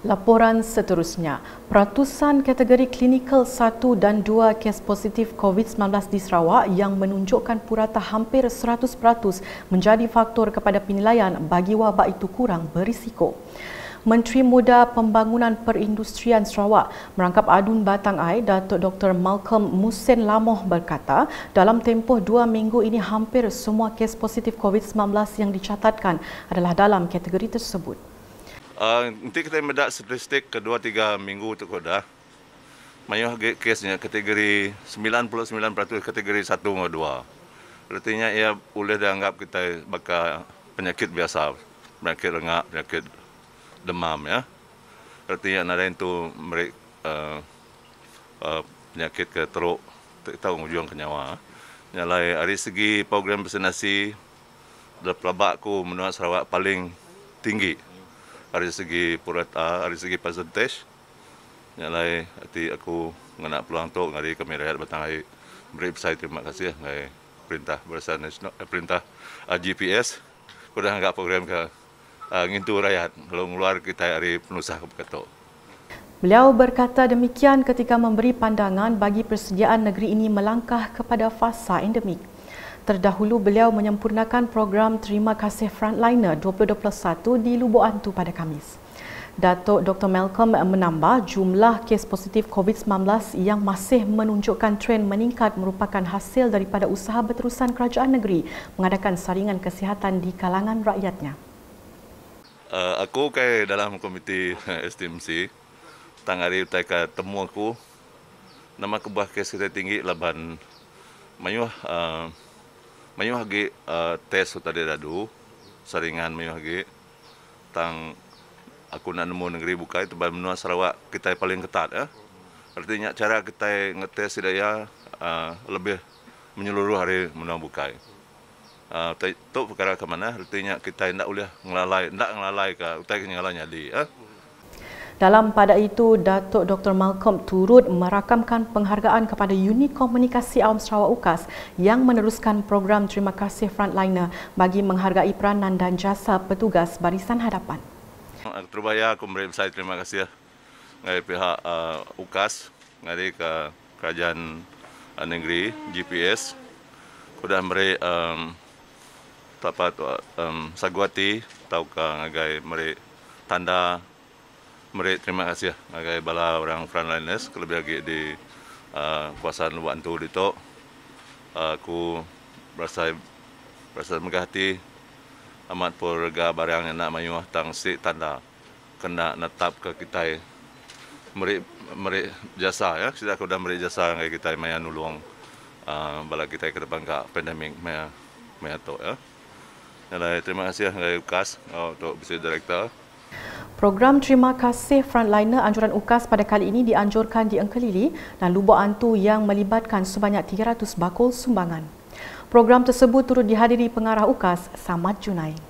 Laporan seterusnya, peratusan kategori klinikal 1 dan 2 kes positif COVID-19 di Sarawak yang menunjukkan purata hampir 100% menjadi faktor kepada penilaian bagi wabak itu kurang berisiko. Menteri Muda Pembangunan Perindustrian Sarawak merangkap adun batang air Datuk Dr. Malcolm Musen Lamoh berkata dalam tempoh dua minggu ini hampir semua kes positif COVID-19 yang dicatatkan adalah dalam kategori tersebut. Ah, nanti kita meda statistik kedua tiga minggu tu koda. Ah. case nya kategori sembilan sembilan puluh peratus kategori satu atau dua. Artinya ia boleh dianggap kita baka penyakit biasa, penyakit rengak, penyakit demam ya. Artinya nada itu mereka ah, penyakit ke teruk kita ujung kenyawa. Nyalai dari segi program vaksinasi, dah pelabak ku menua Sarawak paling tinggi dari segi purata, ah, dari segi percentage yang lain hati aku ngena peluang tu ngari kami rakyat batang air beri saya terima kasih ya perintah bersama nasional eh, perintah ah, GPS sudah anggap program ke uh, ngintu rakyat kalau keluar kita hari penusah ke kato Beliau berkata demikian ketika memberi pandangan bagi persediaan negeri ini melangkah kepada fasa endemik. Terdahulu beliau menyempurnakan program terima kasih frontliner 2021 di Lubuk Antu pada Khamis. Datuk Dr. Malcolm menambah jumlah kes positif COVID-19 yang masih menunjukkan tren meningkat merupakan hasil daripada usaha berterusan kerajaan negeri mengadakan saringan kesihatan di kalangan rakyatnya. Uh, aku kaya dalam komiti STMC, tang hari utai temu aku, nama kebah kes kita tinggi laban mayuah uh, eh, mayu hagi uh, eh, tes tadi dadu seringan mayu hagi tang aku nak nemu negeri buka itu bahan menua Sarawak kita paling ketat ya. Artinya cara kita ngetes tidak ya uh, lebih menyeluruh hari menua buka. Uh, itu perkara ke mana? Artinya kita tidak boleh ngelalai, tidak ngelalai ke, kita ingin ngelalai nyali. Eh? Dalam pada itu, Datuk Dr. Malcolm turut merakamkan penghargaan kepada unit komunikasi awam Sarawak UKAS yang meneruskan program Terima Kasih Frontliner bagi menghargai peranan dan jasa petugas barisan hadapan. Terbaik aku memberi saya terima kasih ya. dari pihak uh, UKAS, dari ke kerajaan uh, negeri GPS, sudah beri um, tapat um, saguati tahu ke agai beri tanda Merik, terima kasih ya. bagi bala orang frontliners kelebih lagi di uh, kuasaan Lubuk Antu di tok. Uh, aku berasa berasa menghati amat pun rega barang yang nak mayuh tang si tanda kena netap ke kita merik merik jasa ya sudah aku dah merik jasa dengan kita maya nulung uh, bala kita ke depan ke pandemik maya maya tok ya. terima kasih dari ya, Ukas untuk oh, bisu director. Program Terima Kasih Frontliner Anjuran UKAS pada kali ini dianjurkan di Engkelili dan Lubuk Antu yang melibatkan sebanyak 300 bakul sumbangan. Program tersebut turut dihadiri pengarah UKAS, Samad Junaid.